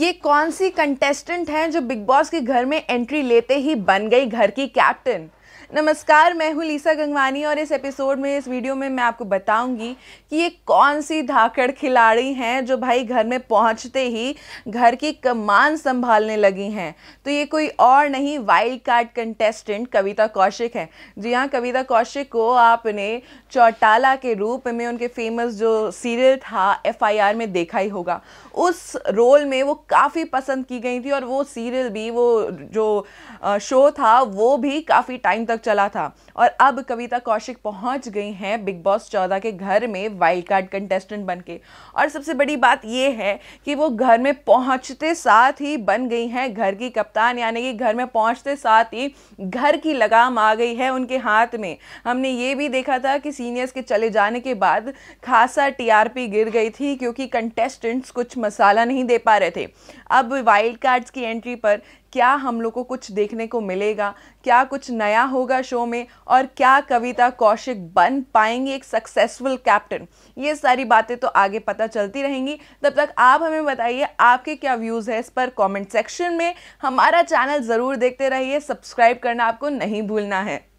ये कौन सी कंटेस्टेंट हैं जो बिग बॉस के घर में एंट्री लेते ही बन गई घर की कैप्टन नमस्कार मैं हूँ लीसा गंगवानी और इस एपिसोड में इस वीडियो में मैं आपको बताऊंगी कि ये कौन सी धाकड़ खिलाड़ी हैं जो भाई घर में पहुँचते ही घर की कमान संभालने लगी हैं तो ये कोई और नहीं wild card contestant Kavita Kaushik हैं जी हाँ कविता कौशिक को आपने चौटाला के रूप में उनके फेमस जो सीरियल था एफ में देखा ही होगा उस रोल में वो काफ़ी पसंद की गई थी और वो सीरियल भी वो जो शो था वो भी काफ़ी टाइम तक चला था और अब कविता कौशिक पहुंच गई हैं बिग बॉस चौदह के घर में वाइल्ड कार्ड कंटेस्टेंट बन के और सबसे बड़ी बात यह है कि वो घर में पहुंचते साथ ही बन गई हैं घर की कप्तान यानी कि घर में पहुंचते साथ ही घर की लगाम आ गई है उनके हाथ में हमने ये भी देखा था कि सीनियर्स के चले जाने के बाद खासा टीआरपी गिर गई थी क्योंकि कंटेस्टेंट्स कुछ मसाला नहीं दे पा रहे थे अब वाइल्ड कार्ड्स की एंट्री पर क्या हम लोग को कुछ देखने को मिलेगा क्या कुछ नया होगा शो में और क्या कविता कौशिक बन पाएंगे एक सक्सेसफुल कैप्टन ये सारी बातें तो आगे पता चलती रहेंगी तब तक आप हमें बताइए आपके क्या व्यूज़ है इस पर कमेंट सेक्शन में हमारा चैनल ज़रूर देखते रहिए सब्सक्राइब करना आपको नहीं भूलना है